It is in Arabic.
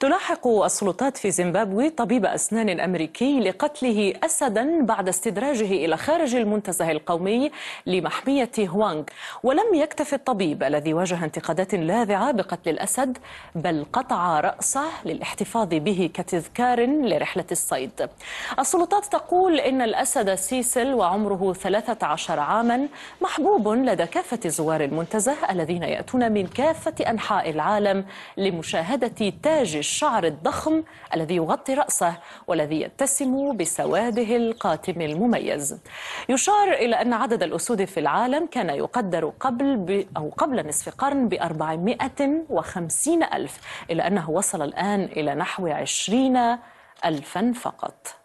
تلاحق السلطات في زيمبابوي طبيب أسنان أمريكي لقتله أسدا بعد استدراجه إلى خارج المنتزه القومي لمحمية هوانغ ولم يكتف الطبيب الذي واجه انتقادات لاذعة بقتل الأسد بل قطع رأسه للاحتفاظ به كتذكار لرحلة الصيد السلطات تقول إن الأسد سيسل وعمره 13 عاما محبوب لدى كافة زوار المنتزه الذين يأتون من كافة أنحاء العالم لمشاهدة تاج الشعر الضخم الذي يغطي رأسه والذي يتسم بسواده القاتم المميز يشار إلى أن عدد الأسود في العالم كان يقدر قبل ب أو قبل نصف قرن ب 450 ألف إلا أنه وصل الآن إلى نحو 20 ألفا فقط